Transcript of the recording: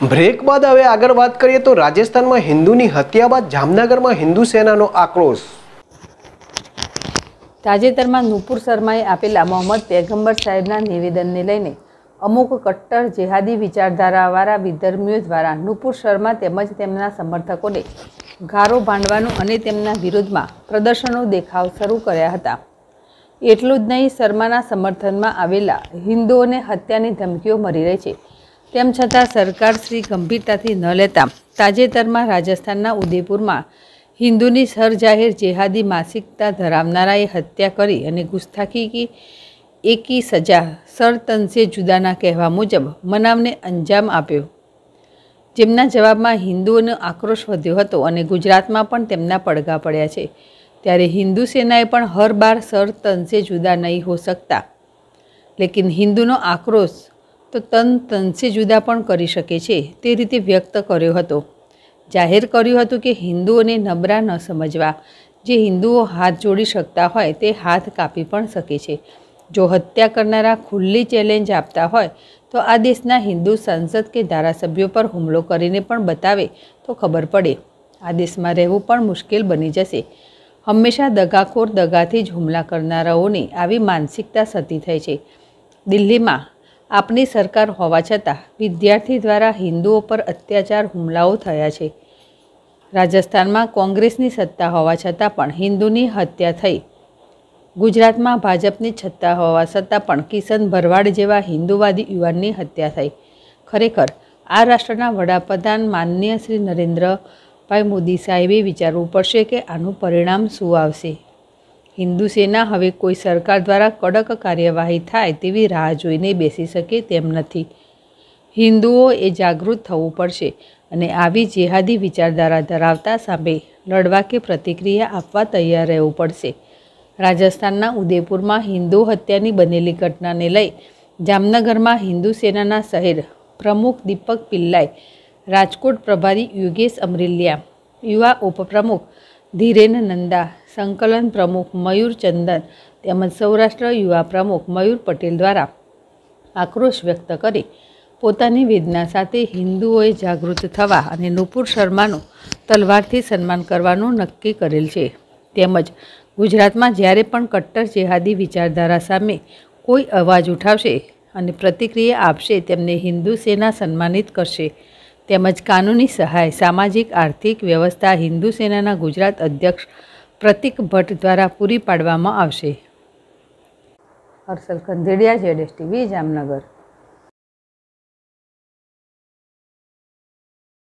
break બાદ હવે આગળ વાત કરીએ તો રાજસ્થાનમાં હિન્દુની હત્યા બાદ જામનગરમાં હિન્દુ સેનાનો આક્રોશ તાજેતરમાં નુપુર શર્માએ આપેલા મોહમ્મદ પેગમ્બર સાહેબના નિવેદનને લઈને અમુક કટ્ટર જેહાદી વિચારધારાવાળા વિધર્મીઓ દ્વારા નુપુર શર્મા તેમજ તેમના સમર્થકોને ગારો ભાંડવાનું અને તેમના વિરોધમાં પ્રદર્શનો દેખાવ શરૂ કર્યા હતા એટલું જ નહીં શર્માના સમર્થનમાં આવેલા હિન્દુઓને હત્યાની ધમકીઓ મળી રહી છે તેમ છતાં સરકાર શ્રી ગંભીરતાથી ન લેતા તાજેતરમાં રાજસ્થાનના ઉદયપુરમાં હિન્દુની સરજાહેર જેહાદી માસિકતા ધરાવનારાએ હત્યા કરી અને ગુસ્તાખી એકી સજા સરતંસે જુદાના કહેવા મુજબ મનામને અંજામ આપ્યો જેમના જવાબમાં હિન્દુઓનો આક્રોશ વધ્યો હતો અને ગુજરાતમાં પણ તેમના પડઘા પડ્યા છે ત્યારે હિન્દુ સેનાએ પણ હર બાર સર સરતંસે જુદા નહીં હો શકતા લેકિન હિન્દુનો આક્રોશ તો તન તનથી જુદા પણ કરી શકે છે તે રીતે વ્યક્ત કર્યો હતો જાહેર કર્યું હતું કે હિન્દુઓને નબળા ન સમજવા જે હિન્દુઓ હાથ જોડી શકતા હોય તે હાથ કાપી પણ શકે છે જો હત્યા કરનારા ખુલ્લી ચેલેન્જ આપતા હોય તો આ દેશના હિન્દુ સાંસદ કે ધારાસભ્યો પર હુમલો કરીને પણ બતાવે તો ખબર પડે આ દેશમાં રહેવું પણ મુશ્કેલ બની જશે હંમેશા દગાખોર દગાથી જ હુમલા કરનારાઓની આવી માનસિકતા સતી થઈ છે દિલ્હીમાં આપની સરકાર હોવા છતાં વિદ્યાર્થી દ્વારા હિન્દુઓ પર અત્યાચાર હુમલાઓ થયા છે રાજસ્થાનમાં કોંગ્રેસની સત્તા હોવા છતાં પણ હિન્દુની હત્યા થઈ ગુજરાતમાં ભાજપની છત્તા હોવા છતાં પણ કિશન ભરવાડ જેવા હિન્દુવાદી યુવાનની હત્યા થઈ ખરેખર આ રાષ્ટ્રના વડાપ્રધાન માનનીય શ્રી નરેન્દ્રભાઈ મોદી સાહેબે વિચારવું પડશે કે આનું પરિણામ શું આવશે હિન્દુ સેના હવે કોઈ સરકાર દ્વારા કડક કાર્યવાહી થાય તેવી રાહ જોઈને બેસી શકે તેમ નથી હિન્દુઓએ જાગૃત થવું પડશે અને આવી જેહાદી વિચારધારા ધરાવતા સામે લડવા કે પ્રતિક્રિયા આપવા તૈયાર રહેવું પડશે રાજસ્થાનના ઉદયપુરમાં હિન્દુ હત્યાની બનેલી ઘટનાને લઈ જામનગરમાં હિન્દુ સેનાના શહેર પ્રમુખ દીપક પિલ્લાઈ રાજકોટ પ્રભારી યોગેશ અમરેલિયા યુવા ઉપપ્રમુખ ધીરેન નંદા સંકલન પ્રમુખ મયુર ચંદન તેમજ સૌરાષ્ટ્ર યુવા પ્રમુખ મયુર પટેલ દ્વારા આક્રોશ વ્યક્ત કરી પોતાની વેદના સાથે હિન્દુઓએ જાગૃત થવા અને નુપુર શર્માનું તલવારથી સન્માન કરવાનું નક્કી કરેલ છે તેમજ ગુજરાતમાં જ્યારે પણ કટ્ટર જેહાદી વિચારધારા સામે કોઈ અવાજ ઉઠાવશે અને પ્રતિક્રિયા આપશે તેમને હિન્દુ સેના સન્માનિત કરશે તેમજ કાનૂની સહાય સામાજિક આર્થિક વ્યવસ્થા હિન્દુ સેનાના ગુજરાત અધ્યક્ષ પ્રતિક ભટ્ટ દ્વારા પૂરી પાડવામાં આવશે Harshal Z S TV Jamnagar